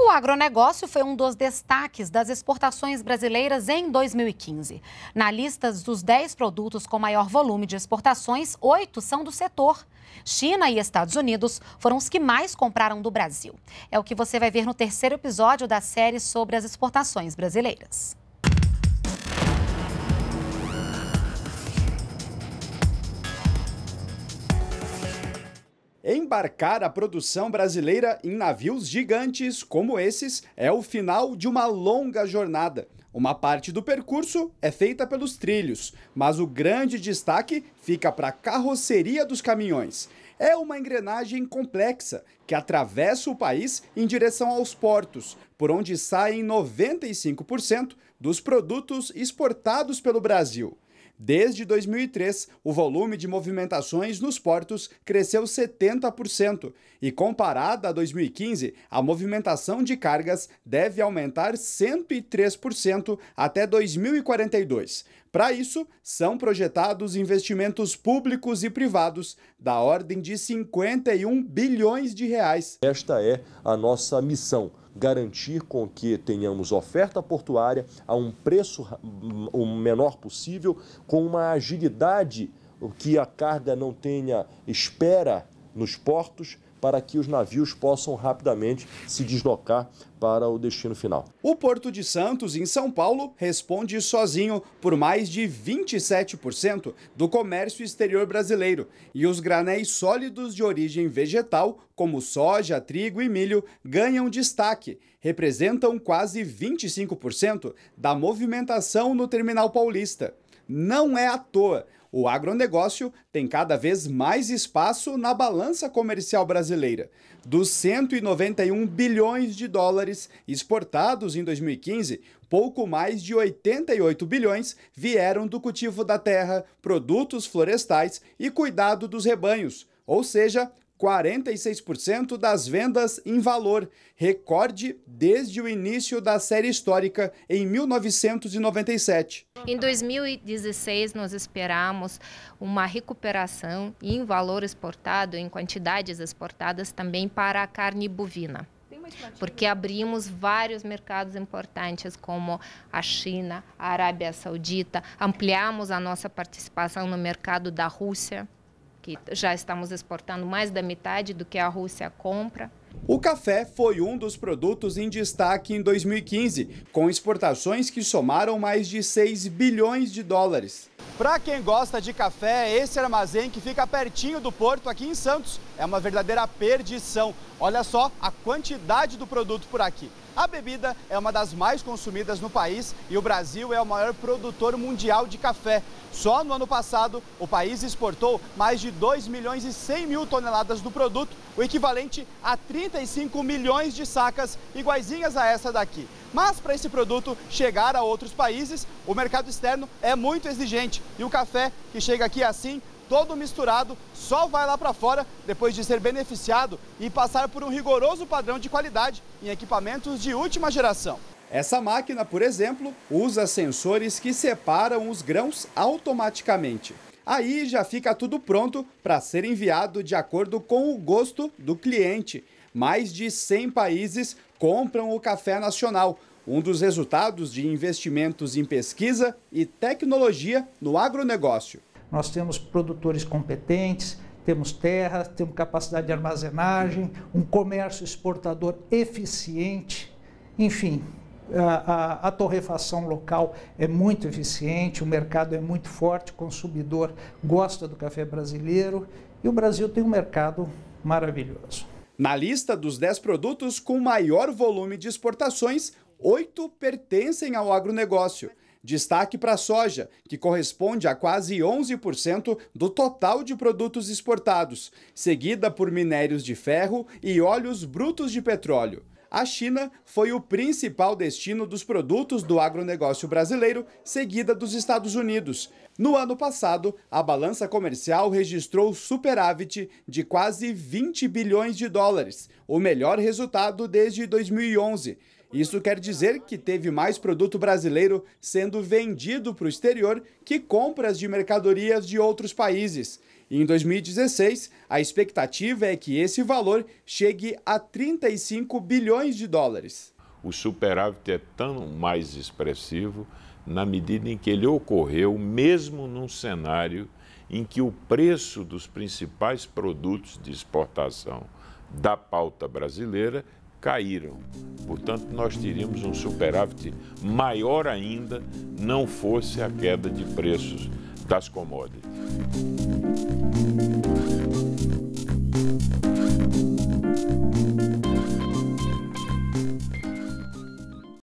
O agronegócio foi um dos destaques das exportações brasileiras em 2015. Na lista dos 10 produtos com maior volume de exportações, oito são do setor. China e Estados Unidos foram os que mais compraram do Brasil. É o que você vai ver no terceiro episódio da série sobre as exportações brasileiras. embarcar a produção brasileira em navios gigantes como esses é o final de uma longa jornada. Uma parte do percurso é feita pelos trilhos, mas o grande destaque fica para a carroceria dos caminhões. É uma engrenagem complexa que atravessa o país em direção aos portos, por onde saem 95% dos produtos exportados pelo Brasil. Desde 2003, o volume de movimentações nos portos cresceu 70% e, comparada a 2015, a movimentação de cargas deve aumentar 103% até 2042. Para isso, são projetados investimentos públicos e privados da ordem de 51 bilhões de reais. Esta é a nossa missão garantir com que tenhamos oferta portuária a um preço hum, o menor possível, com uma agilidade, que a carga não tenha espera nos portos para que os navios possam rapidamente se deslocar para o destino final. O Porto de Santos, em São Paulo, responde sozinho por mais de 27% do comércio exterior brasileiro. E os granéis sólidos de origem vegetal, como soja, trigo e milho, ganham destaque. Representam quase 25% da movimentação no terminal paulista. Não é à toa o agronegócio tem cada vez mais espaço na balança comercial brasileira. Dos 191 bilhões de dólares exportados em 2015, pouco mais de 88 bilhões vieram do cultivo da terra, produtos florestais e cuidado dos rebanhos, ou seja, 46% das vendas em valor, recorde desde o início da série histórica em 1997. Em 2016 nós esperamos uma recuperação em valor exportado, em quantidades exportadas também para a carne bovina porque abrimos vários mercados importantes como a China, a Arábia Saudita, ampliamos a nossa participação no mercado da Rússia que já estamos exportando mais da metade do que a Rússia compra. O café foi um dos produtos em destaque em 2015, com exportações que somaram mais de 6 bilhões de dólares. Para quem gosta de café, é esse armazém que fica pertinho do porto aqui em Santos é uma verdadeira perdição. Olha só a quantidade do produto por aqui. A bebida é uma das mais consumidas no país e o Brasil é o maior produtor mundial de café. Só no ano passado, o país exportou mais de 2 milhões e 100 mil toneladas do produto, o equivalente a 35 milhões de sacas iguaizinhas a essa daqui. Mas para esse produto chegar a outros países, o mercado externo é muito exigente e o café que chega aqui assim todo misturado, só vai lá para fora depois de ser beneficiado e passar por um rigoroso padrão de qualidade em equipamentos de última geração. Essa máquina, por exemplo, usa sensores que separam os grãos automaticamente. Aí já fica tudo pronto para ser enviado de acordo com o gosto do cliente. Mais de 100 países compram o café nacional, um dos resultados de investimentos em pesquisa e tecnologia no agronegócio nós temos produtores competentes, temos terra, temos capacidade de armazenagem, um comércio exportador eficiente, enfim, a, a, a, torrefação local é muito eficiente, o mercado é muito forte, o consumidor gosta do café brasileiro e o Brasil tem um mercado maravilhoso. Na lista dos 10 produtos com maior volume de exportações, oito pertencem ao agronegócio. Destaque para a soja, que corresponde a quase 11% do total de produtos exportados, seguida por minérios de ferro e óleos brutos de petróleo. A China foi o principal destino dos produtos do agronegócio brasileiro, seguida dos Estados Unidos. No ano passado, a balança comercial registrou superávit de quase 20 bilhões de dólares, o melhor resultado desde 2011. Isso quer dizer que teve mais produto brasileiro sendo vendido para o exterior que compras de mercadorias de outros países. Em 2016, a expectativa é que esse valor chegue a 35 bilhões de dólares. O superávit é tão mais expressivo na medida em que ele ocorreu mesmo num cenário em que o preço dos principais produtos de exportação da pauta brasileira caíram. Portanto, nós teríamos um superávit maior ainda, não fosse a queda de preços das commodities.